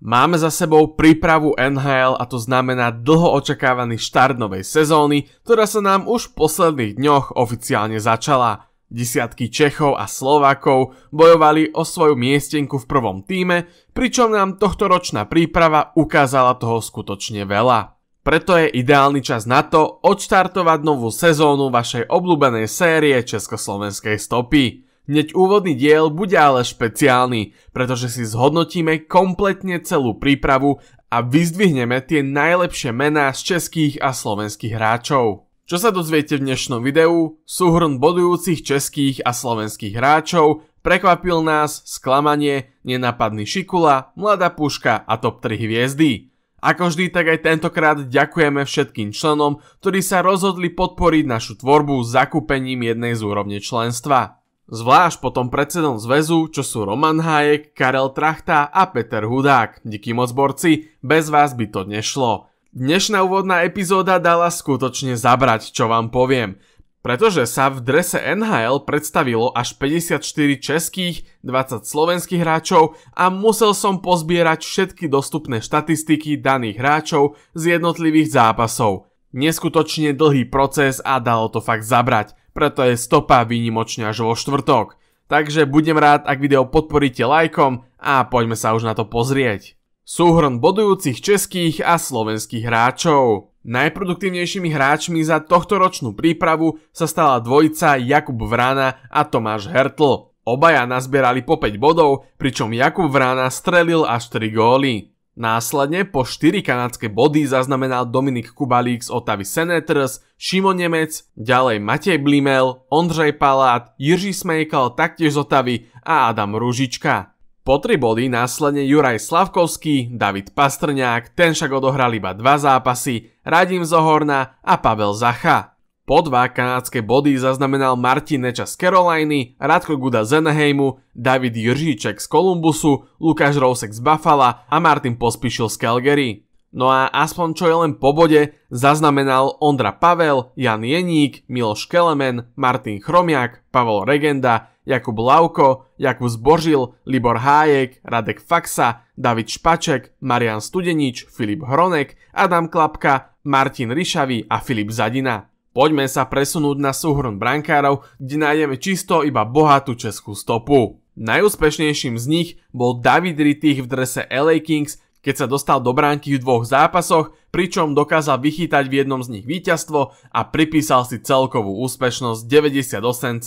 Máme za sebou prípravu NHL a to znamená dlho očakávaný štart novej sezóny, ktorá sa nám už v posledných dňoch oficiálne začala. Desiatky Čechov a Slovákov bojovali o svoju miestenku v prvom týme, pričom nám tohto ročná príprava ukázala toho skutočne veľa. Preto je ideálny čas na to odštartovať novú sezónu vašej obľúbenej série Československej stopy. Hneď úvodný diel bude ale špeciálny, pretože si zhodnotíme kompletne celú prípravu a vyzdvihneme tie najlepšie mená z českých a slovenských hráčov. Čo sa dozviete v dnešnom videu? Súhrn bodujúcich českých a slovenských hráčov, prekvapil nás, sklamanie, nenapadný šikula, mladá puška a top 3 hviezdy. Ako vždy, tak aj tentokrát ďakujeme všetkým členom, ktorí sa rozhodli podporiť našu tvorbu zakúpením jednej z úrovne členstva. Zvlášť potom predsedom zväzu, čo sú Roman Hajek, Karel Trachta a Peter Hudák. Díky moc borci, bez vás by to nešlo. Dnešná úvodná epizóda dala skutočne zabrať, čo vám poviem. Pretože sa v drese NHL predstavilo až 54 českých, 20 slovenských hráčov a musel som pozbierať všetky dostupné štatistiky daných hráčov z jednotlivých zápasov. Neskutočne dlhý proces a dalo to fakt zabrať, preto je stopa výnimočne až vo štvrtok. Takže budem rád, ak video podporíte lajkom a poďme sa už na to pozrieť. Súhrn bodujúcich českých a slovenských hráčov. Najproduktívnejšími hráčmi za tohto ročnú prípravu sa stala dvojica Jakub Vrana a Tomáš Hertl. Obaja nazbierali po 5 bodov, pričom Jakub Vrana strelil až 3 góly. Následne po 4 kanadské body zaznamenal Dominik Kubalík z Otavy Senators, Šimo Nemec, ďalej Matej Blimel, Ondřej Palát, Jiří Smejkal taktiež z Otavy a Adam Ružička. Po 3 body následne Juraj Slavkovský, David Pastrňák, ten však odohral iba 2 zápasy, Radim Zohorna a Pavel Zacha. Po dva kanadské body zaznamenal Martin Neča z Caroliny, Radko Guda z Anaheimu, David Jiříček z Kolumbusu, Lukáš Rousek z Buffala a Martin Pospíšil z Calgary. No a aspoň čo je len po bode, zaznamenal Ondra Pavel, Jan Jeník, Miloš Kelemen, Martin Chromiak, Pavel Regenda, Jakub Lauko, Jakub Zbožil, Libor Hájek, Radek Faxa, David Špaček, Marian Studenič, Filip Hronek, Adam Klapka, Martin Ryšavý a Filip Zadina. Poďme sa presunúť na súhrn brankárov, kde nájdeme čisto iba bohatú českú stopu. Najúspešnejším z nich bol David Rittich v drese LA Kings, keď sa dostal do bránky v dvoch zápasoch, pričom dokázal vychytať v jednom z nich víťazstvo a pripísal si celkovú úspešnosť 98,6%.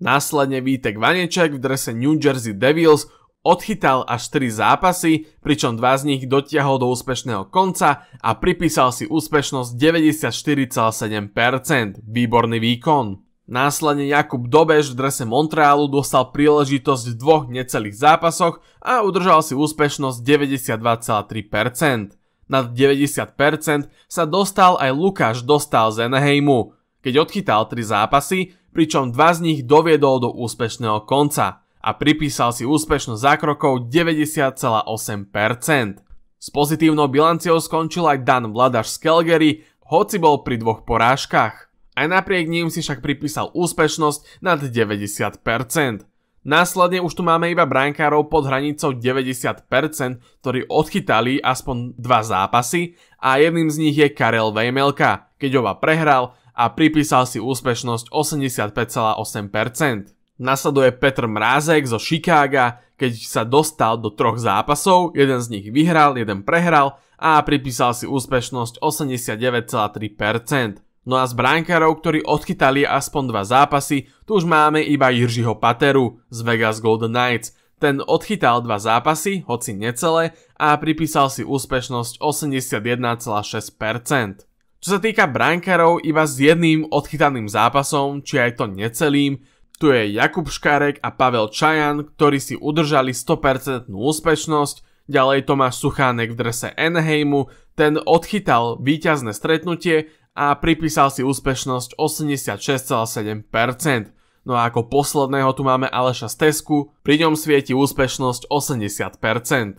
Následne Vítek Vaneček v drese New Jersey Devils Odchytal až 3 zápasy, pričom dva z nich dotiahol do úspešného konca a pripísal si úspešnosť 94,7%. Výborný výkon. Následne Jakub Dobež v drese Montrealu dostal príležitosť v dvoch necelých zápasoch a udržal si úspešnosť 92,3%. Nad 90% sa dostal aj Lukáš Dostal z Eneheimu, keď odchytal 3 zápasy, pričom dva z nich doviedol do úspešného konca a pripísal si úspešnosť zákrokov 90,8%. S pozitívnou bilanciou skončil aj Dan Vladaš z Calgary, hoci bol pri dvoch porážkach. Aj napriek ním si však pripísal úspešnosť nad 90%. Následne už tu máme iba brankárov pod hranicou 90%, ktorí odchytali aspoň dva zápasy a jedným z nich je Karel Vejmelka, keď ho prehral a pripísal si úspešnosť 85,8%. Nasleduje Petr Mrázek zo Chicaga, keď sa dostal do troch zápasov, jeden z nich vyhral, jeden prehral a pripísal si úspešnosť 89,3%. No a z bránkarov, ktorí odchytali aspoň dva zápasy, tu už máme iba Jiržiho Pateru z Vegas Golden Knights. Ten odchytal dva zápasy, hoci necelé, a pripísal si úspešnosť 81,6%. Čo sa týka brankárov, iba s jedným odchytaným zápasom, či aj to necelým, tu je Jakub Škarek a Pavel Čajan, ktorí si udržali 100% úspešnosť, ďalej Tomáš Suchánek v drese Enheimu, ten odchytal víťazné stretnutie a pripísal si úspešnosť 86,7%. No a ako posledného tu máme Aleša Stesku, pri ňom svieti úspešnosť 80%.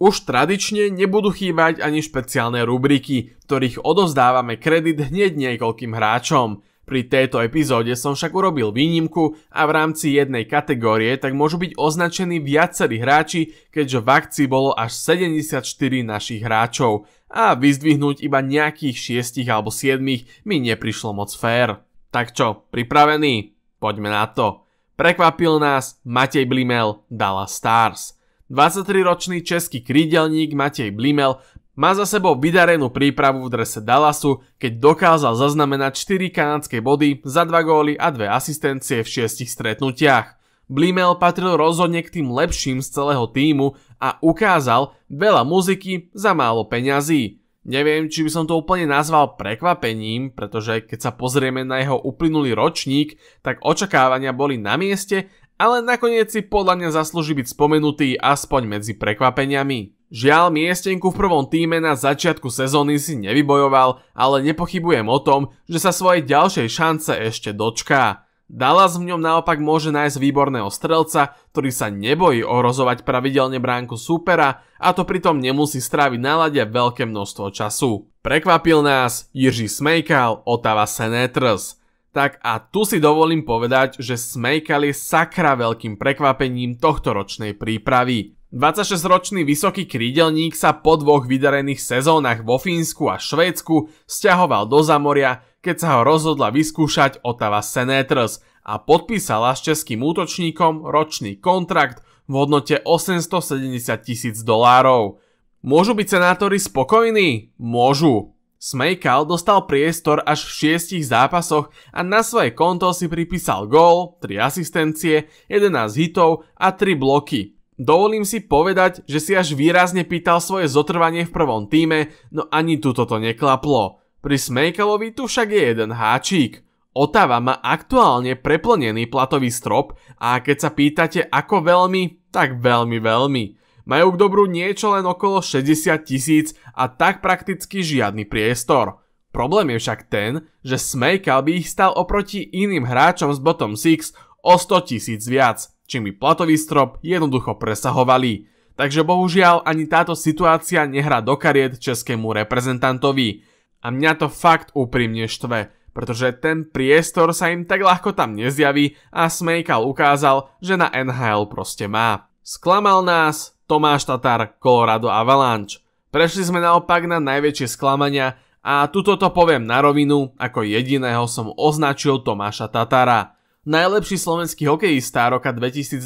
Už tradične nebudú chýbať ani špeciálne rubriky, ktorých odozdávame kredit hneď niekoľkým hráčom. Pri tejto epizóde som však urobil výnimku a v rámci jednej kategórie tak môžu byť označení viacerí hráči, keďže v akcii bolo až 74 našich hráčov a vyzdvihnúť iba nejakých 6 alebo 7 mi neprišlo moc fér. Tak čo, pripravení? Poďme na to. Prekvapil nás Matej Blimel Dala Stars. 23-ročný český krídelník Matej Blimel má za sebou vydarenú prípravu v drese Dallasu, keď dokázal zaznamenať 4 kanadské body za 2 góly a 2 asistencie v 6 stretnutiach. Blimel patril rozhodne k tým lepším z celého týmu a ukázal veľa muziky za málo peňazí. Neviem, či by som to úplne nazval prekvapením, pretože keď sa pozrieme na jeho uplynulý ročník, tak očakávania boli na mieste, ale nakoniec si podľa mňa zaslúži byť spomenutý aspoň medzi prekvapeniami. Žiaľ, miestenku v prvom týme na začiatku sezóny si nevybojoval, ale nepochybujem o tom, že sa svojej ďalšej šance ešte dočká. Dallas v ňom naopak môže nájsť výborného strelca, ktorý sa nebojí ohrozovať pravidelne bránku supera a to pritom nemusí stráviť na lade veľké množstvo času. Prekvapil nás Jiří Smejkal, Otava Senators. Tak a tu si dovolím povedať, že Smejkal je sakra veľkým prekvapením tohto ročnej prípravy. 26-ročný vysoký krídelník sa po dvoch vydarených sezónach vo Fínsku a Švédsku stiahoval do Zamoria, keď sa ho rozhodla vyskúšať Otava Senators a podpísala s českým útočníkom ročný kontrakt v hodnote 870 tisíc dolárov. Môžu byť senátori spokojní? Môžu. Smejkal dostal priestor až v šiestich zápasoch a na svoje konto si pripísal gól, 3 asistencie, 11 hitov a 3 bloky. Dovolím si povedať, že si až výrazne pýtal svoje zotrvanie v prvom týme, no ani tuto to neklaplo. Pri Smejkalovi tu však je jeden háčik. Otava má aktuálne preplnený platový strop a keď sa pýtate ako veľmi, tak veľmi veľmi. Majú k dobru niečo len okolo 60 tisíc a tak prakticky žiadny priestor. Problém je však ten, že Smejkal by ich stal oproti iným hráčom z bottom 6 o 100 tisíc viac, čím by platový strop jednoducho presahovali. Takže bohužiaľ ani táto situácia nehrá do kariet českému reprezentantovi. A mňa to fakt úprimne štve, pretože ten priestor sa im tak ľahko tam nezjaví a Smejkal ukázal, že na NHL proste má. Sklamal nás Tomáš Tatar, Colorado Avalanche. Prešli sme naopak na najväčšie sklamania a tuto to poviem na rovinu, ako jediného som označil Tomáša Tatara. Najlepší slovenský hokejista roka 2023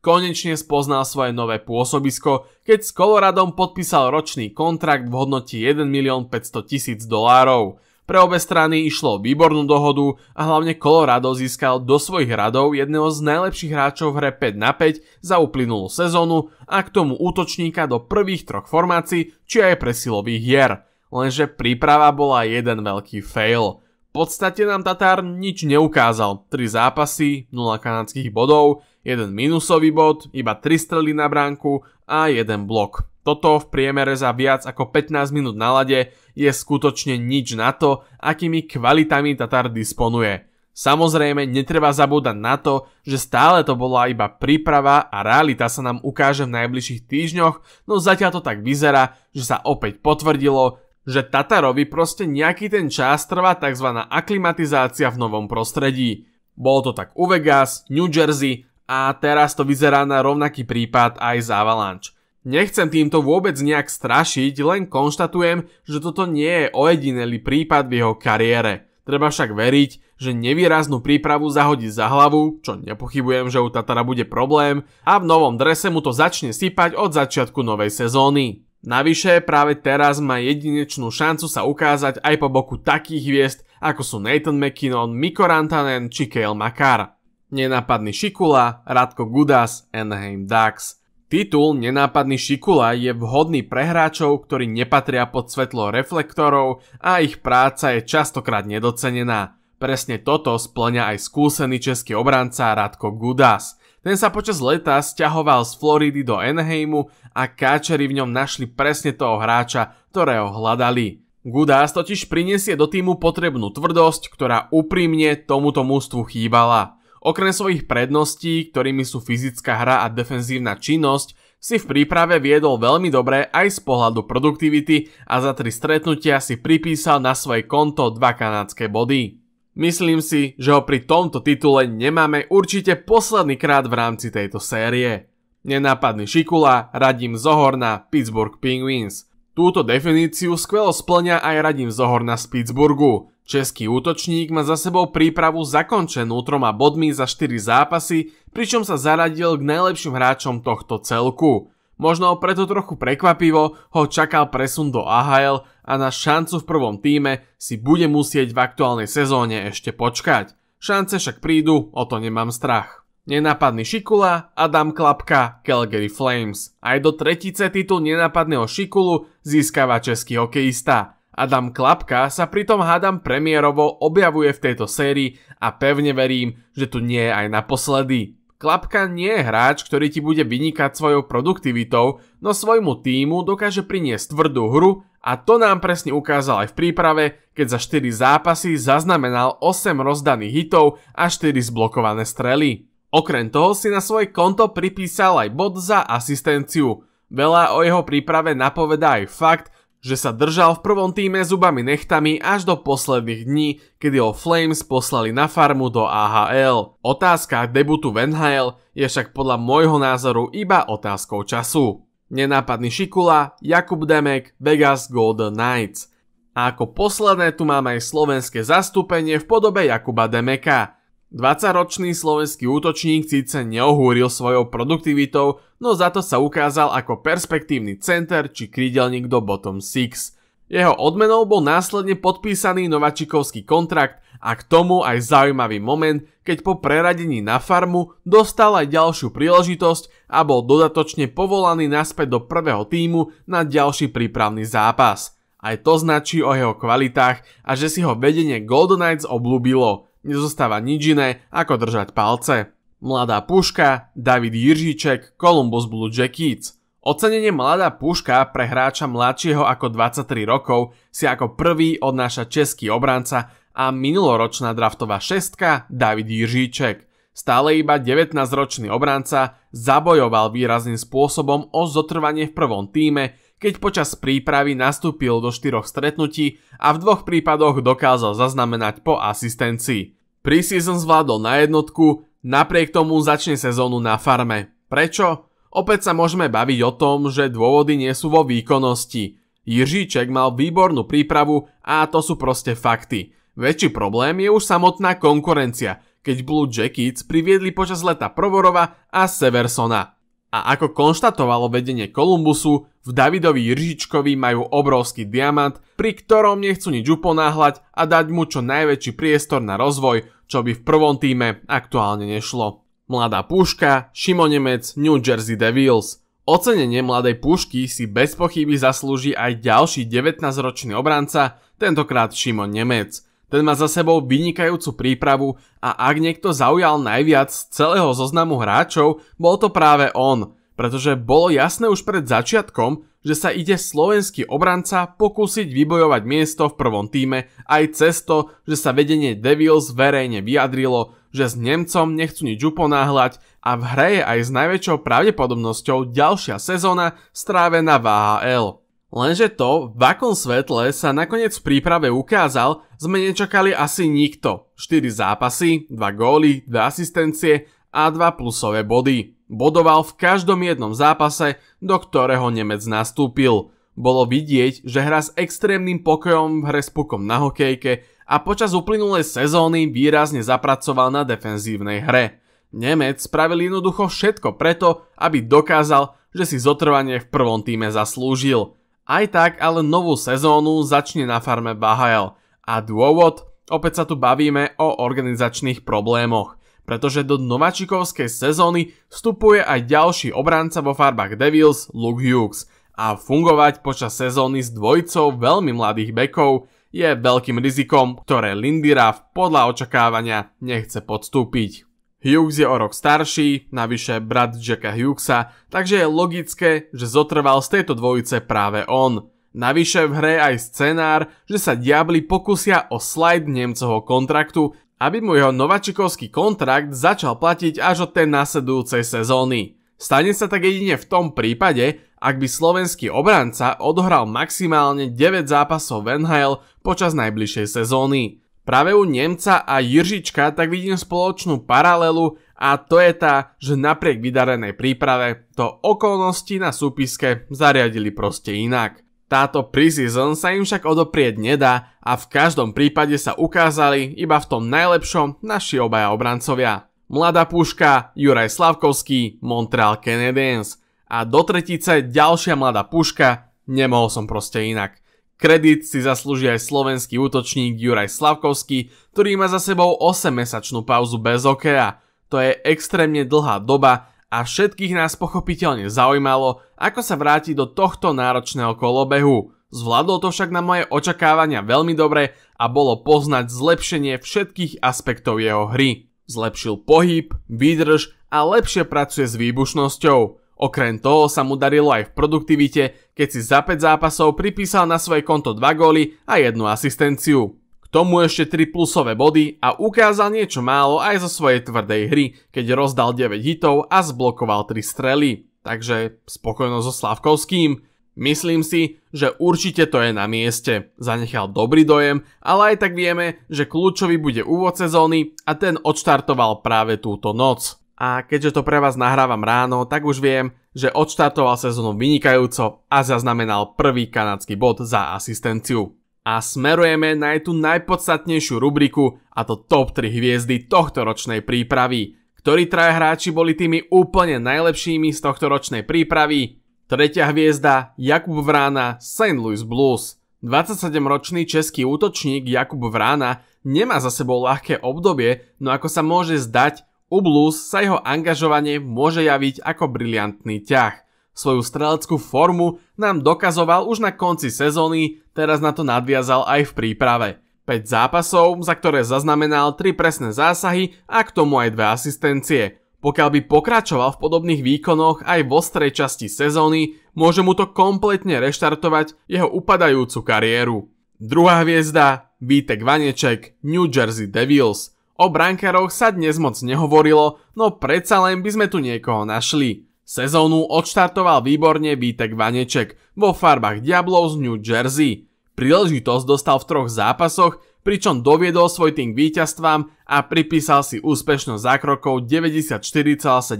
konečne spoznal svoje nové pôsobisko, keď s Koloradom podpísal ročný kontrakt v hodnoti 1 milión 500 tisíc dolárov. Pre obe strany išlo o výbornú dohodu a hlavne Colorado získal do svojich radov jedného z najlepších hráčov v hre 5 na 5 za uplynulú sezónu a k tomu útočníka do prvých troch formácií, či aj presilových hier. Lenže príprava bola jeden veľký fail podstate nám Tatár nič neukázal. 3 zápasy, 0 kanadských bodov, 1 minusový bod, iba 3 strely na bránku a 1 blok. Toto v priemere za viac ako 15 minút na lade je skutočne nič na to, akými kvalitami Tatar disponuje. Samozrejme, netreba zabúdať na to, že stále to bola iba príprava a realita sa nám ukáže v najbližších týždňoch, no zatiaľ to tak vyzerá, že sa opäť potvrdilo, že Tatarovi proste nejaký ten čas trvá tzv. aklimatizácia v novom prostredí. Bolo to tak u Vegas, New Jersey a teraz to vyzerá na rovnaký prípad aj z Avalanche. Nechcem týmto vôbec nejak strašiť, len konštatujem, že toto nie je ojedinelý prípad v jeho kariére. Treba však veriť, že nevýraznú prípravu zahodí za hlavu, čo nepochybujem, že u Tatara bude problém, a v novom drese mu to začne sypať od začiatku novej sezóny. Navyše práve teraz má jedinečnú šancu sa ukázať aj po boku takých hviezd, ako sú Nathan McKinnon, Miko Rantanen či Kale Makar. Nenápadný Šikula, Radko Gudas, Anaheim Ducks. Titul Nenápadný Šikula je vhodný pre hráčov, ktorí nepatria pod svetlo reflektorov a ich práca je častokrát nedocenená. Presne toto splňa aj skúsený český obranca Radko Gudas – ten sa počas leta stiahoval z Floridy do Anaheimu a káčeri v ňom našli presne toho hráča, ktorého hľadali. Gudás totiž prinesie do týmu potrebnú tvrdosť, ktorá úprimne tomuto mústvu chýbala. Okrem svojich predností, ktorými sú fyzická hra a defenzívna činnosť, si v príprave viedol veľmi dobre aj z pohľadu produktivity a za tri stretnutia si pripísal na svoje konto dva kanadské body. Myslím si, že ho pri tomto titule nemáme určite posledný krát v rámci tejto série. Nenápadný Šikula, Radim Zohorna, Pittsburgh Penguins. Túto definíciu skvelo splňa aj Radim Zohorna z Pittsburghu. Český útočník má za sebou prípravu zakončenú troma bodmi za 4 zápasy, pričom sa zaradil k najlepším hráčom tohto celku. Možno preto trochu prekvapivo ho čakal presun do AHL a na šancu v prvom týme si bude musieť v aktuálnej sezóne ešte počkať. Šance však prídu, o to nemám strach. Nenápadný Šikula, Adam Klapka, Calgary Flames. Aj do tretice titul nenápadného Šikulu získava český hokejista. Adam Klapka sa pritom hádam premiérovo objavuje v tejto sérii a pevne verím, že tu nie je aj naposledy. Klapka nie je hráč, ktorý ti bude vynikať svojou produktivitou, no svojmu týmu dokáže priniesť tvrdú hru a to nám presne ukázal aj v príprave, keď za 4 zápasy zaznamenal 8 rozdaných hitov a 4 zblokované strely. Okrem toho si na svoje konto pripísal aj bod za asistenciu. Veľa o jeho príprave napovedá aj fakt, že sa držal v prvom týme zubami nechtami až do posledných dní, kedy ho Flames poslali na farmu do AHL. Otázka debutu v NHL je však podľa môjho názoru iba otázkou času. Nenápadný Šikula, Jakub Demek, Vegas Golden Knights. A ako posledné tu máme aj slovenské zastúpenie v podobe Jakuba Demeka – 20-ročný slovenský útočník síce neohúril svojou produktivitou, no za to sa ukázal ako perspektívny center či krídelník do bottom Six. Jeho odmenou bol následne podpísaný nováčikovský kontrakt a k tomu aj zaujímavý moment, keď po preradení na farmu dostal aj ďalšiu príležitosť a bol dodatočne povolaný naspäť do prvého týmu na ďalší prípravný zápas. Aj to značí o jeho kvalitách a že si ho vedenie Golden Knights oblúbilo – nezostáva nič iné ako držať palce. Mladá puška, David Jiržíček, Columbus Blue Jackets. Ocenenie Mladá puška pre hráča mladšieho ako 23 rokov si ako prvý odnáša český obranca a minuloročná draftová šestka David Jiržíček. Stále iba 19-ročný obranca zabojoval výrazným spôsobom o zotrvanie v prvom týme keď počas prípravy nastúpil do štyroch stretnutí a v dvoch prípadoch dokázal zaznamenať po asistencii. Preseason zvládol na jednotku, napriek tomu začne sezónu na farme. Prečo? Opäť sa môžeme baviť o tom, že dôvody nie sú vo výkonnosti. Jiříček mal výbornú prípravu a to sú proste fakty. Väčší problém je už samotná konkurencia, keď Blue Jackets priviedli počas leta Provorova a Seversona. A ako konštatovalo vedenie Kolumbusu, v Davidovi Jiržičkovi majú obrovský diamant, pri ktorom nechcú nič uponáhľať a dať mu čo najväčší priestor na rozvoj, čo by v prvom týme aktuálne nešlo. Mladá puška, Šimonemec, New Jersey Devils – Ocenenie mladej pušky si bez pochyby zaslúži aj ďalší 19-ročný obranca, tentokrát Šimon Nemec. Ten má za sebou vynikajúcu prípravu a ak niekto zaujal najviac z celého zoznamu hráčov, bol to práve on, pretože bolo jasné už pred začiatkom, že sa ide slovenský obranca pokúsiť vybojovať miesto v prvom týme aj cez to, že sa vedenie Devils verejne vyjadrilo, že s Nemcom nechcú nič uponáhľať a v hre je aj s najväčšou pravdepodobnosťou ďalšia sezóna strávená v AHL. Lenže to, v akom svetle sa nakoniec v príprave ukázal, sme nečakali asi nikto. 4 zápasy, 2 góly, 2 asistencie a 2 plusové body. Bodoval v každom jednom zápase, do ktorého Nemec nastúpil. Bolo vidieť, že hra s extrémnym pokojom v hre s pukom na hokejke a počas uplynulej sezóny výrazne zapracoval na defenzívnej hre. Nemec spravil jednoducho všetko preto, aby dokázal, že si zotrvanie v prvom týme zaslúžil – aj tak ale novú sezónu začne na farme Bahael a dôvod, opäť sa tu bavíme o organizačných problémoch pretože do nováčikovskej sezóny vstupuje aj ďalší obranca vo farbách Devils Luke Hughes a fungovať počas sezóny s dvojicou veľmi mladých bekov je veľkým rizikom, ktoré Lindy Ruff podľa očakávania nechce podstúpiť. Hughes je o rok starší, navyše brat Jacka Hughesa, takže je logické, že zotrval z tejto dvojice práve on. Navyše v hre aj scenár, že sa diabli pokusia o slide Nemcoho kontraktu, aby mu jeho nováčikovský kontrakt začal platiť až od tej nasledujúcej sezóny. Stane sa tak jedine v tom prípade, ak by slovenský obranca odohral maximálne 9 zápasov v NHL počas najbližšej sezóny. Práve u Nemca a Jiržička tak vidím spoločnú paralelu a to je tá, že napriek vydarenej príprave to okolnosti na súpiske zariadili proste inak. Táto preseason sa im však odoprieť nedá a v každom prípade sa ukázali iba v tom najlepšom naši obaja obrancovia. Mladá puška Juraj Slavkovský, Montreal Canadiens a do tretice ďalšia mladá puška, nemohol som proste inak. Kredit si zaslúži aj slovenský útočník Juraj Slavkovský, ktorý má za sebou 8-mesačnú pauzu bez okea. To je extrémne dlhá doba a všetkých nás pochopiteľne zaujímalo, ako sa vráti do tohto náročného kolobehu. Zvládol to však na moje očakávania veľmi dobre a bolo poznať zlepšenie všetkých aspektov jeho hry. Zlepšil pohyb, výdrž a lepšie pracuje s výbušnosťou. Okrem toho sa mu darilo aj v produktivite, keď si za 5 zápasov pripísal na svoje konto 2 góly a jednu asistenciu. K tomu ešte 3 plusové body a ukázal niečo málo aj zo svojej tvrdej hry, keď rozdal 9 hitov a zblokoval 3 strely. Takže spokojno so Slavkovským. Myslím si, že určite to je na mieste. Zanechal dobrý dojem, ale aj tak vieme, že kľúčový bude úvod sezóny a ten odštartoval práve túto noc a keďže to pre vás nahrávam ráno, tak už viem, že odštartoval sezónu vynikajúco a zaznamenal prvý kanadský bod za asistenciu. A smerujeme na tú najpodstatnejšiu rubriku a to top 3 hviezdy tohto ročnej prípravy, ktorí traja hráči boli tými úplne najlepšími z tohto ročnej prípravy. Tretia hviezda Jakub Vrána St. Louis Blues. 27-ročný český útočník Jakub Vrána nemá za sebou ľahké obdobie, no ako sa môže zdať, u Blues sa jeho angažovanie môže javiť ako briliantný ťah. Svoju streleckú formu nám dokazoval už na konci sezóny, teraz na to nadviazal aj v príprave. 5 zápasov, za ktoré zaznamenal 3 presné zásahy a k tomu aj 2 asistencie. Pokiaľ by pokračoval v podobných výkonoch aj v ostrej časti sezóny, môže mu to kompletne reštartovať jeho upadajúcu kariéru. Druhá hviezda, Vítek Vaneček, New Jersey Devils. O brankároch sa dnes moc nehovorilo, no predsa len by sme tu niekoho našli. Sezónu odštartoval výborne Vítek Vaneček vo farbách Diablov z New Jersey. Príležitosť dostal v troch zápasoch, pričom doviedol svoj tým k víťazstvám a pripísal si úspešnosť zákrokov 94,7%.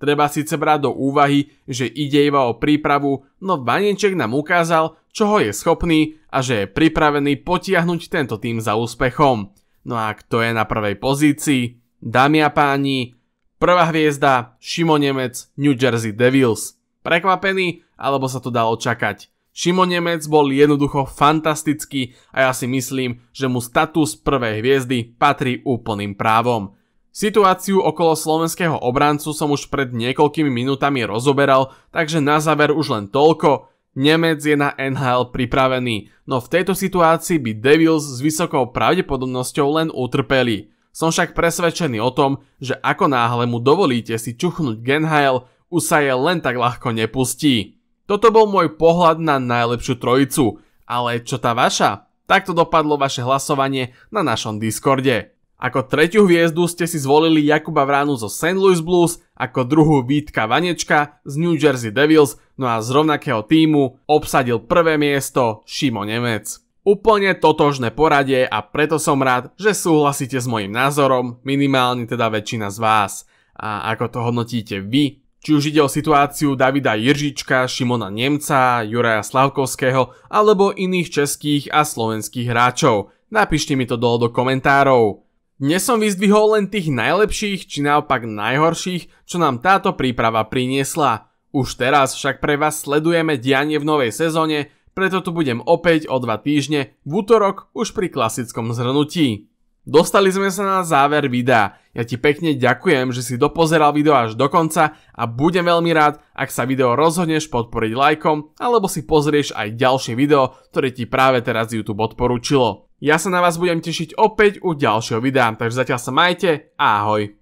Treba síce brať do úvahy, že ide iba o prípravu, no Vaneček nám ukázal, čoho je schopný a že je pripravený potiahnuť tento tým za úspechom. No a kto je na prvej pozícii? Dámy a páni, prvá hviezda Šimo Nemec New Jersey Devils. Prekvapený, alebo sa to dalo čakať. Šimon Nemec bol jednoducho fantastický a ja si myslím, že mu status prvej hviezdy patrí úplným právom. Situáciu okolo slovenského obrancu som už pred niekoľkými minutami rozoberal, takže na záver už len toľko. Nemec je na NHL pripravený, no v tejto situácii by Devils s vysokou pravdepodobnosťou len utrpeli. Som však presvedčený o tom, že ako náhle mu dovolíte si čuchnúť Genhail, už sa je len tak ľahko nepustí. Toto bol môj pohľad na najlepšiu trojicu, ale čo tá vaša? Takto dopadlo vaše hlasovanie na našom Discorde. Ako tretiu hviezdu ste si zvolili Jakuba Vránu zo St. Louis Blues, ako druhú Vítka Vanečka z New Jersey Devils, no a z rovnakého týmu obsadil prvé miesto Šimo Nemec. Úplne totožné poradie a preto som rád, že súhlasíte s mojim názorom, minimálne teda väčšina z vás. A ako to hodnotíte vy? Či už ide o situáciu Davida Jiržička, Šimona Nemca, Juraja Slavkovského alebo iných českých a slovenských hráčov. Napíšte mi to dole do komentárov. Dnes som vyzdvihol len tých najlepších či naopak najhorších, čo nám táto príprava priniesla. Už teraz však pre vás sledujeme dianie v novej sezóne, preto tu budem opäť o dva týždne v útorok už pri klasickom zhrnutí. Dostali sme sa na záver videa. Ja ti pekne ďakujem, že si dopozeral video až do konca a budem veľmi rád, ak sa video rozhodneš podporiť lajkom alebo si pozrieš aj ďalšie video, ktoré ti práve teraz YouTube odporúčilo. Ja sa na vás budem tešiť opäť u ďalšieho videa, takže zatiaľ sa majte a ahoj.